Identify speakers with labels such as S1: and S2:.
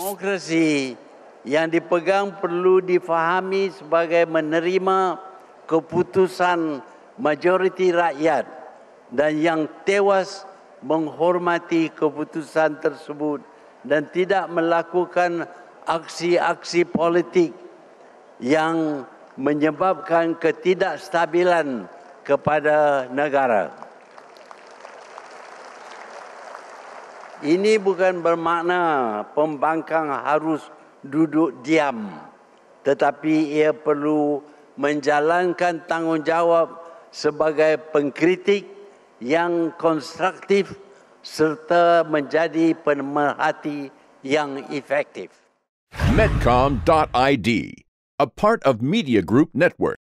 S1: Demokrasi yang dipegang perlu difahami sebagai menerima keputusan majoriti rakyat dan yang tewas menghormati keputusan tersebut dan tidak melakukan aksi-aksi politik yang menyebabkan ketidakstabilan kepada negara. Ini bukan bermakna pembangkang harus duduk diam tetapi ia perlu menjalankan tanggungjawab sebagai pengkritik yang konstruktif serta menjadi pemerhati yang efektif.
S2: Medcom.id, a part of Media Group Network.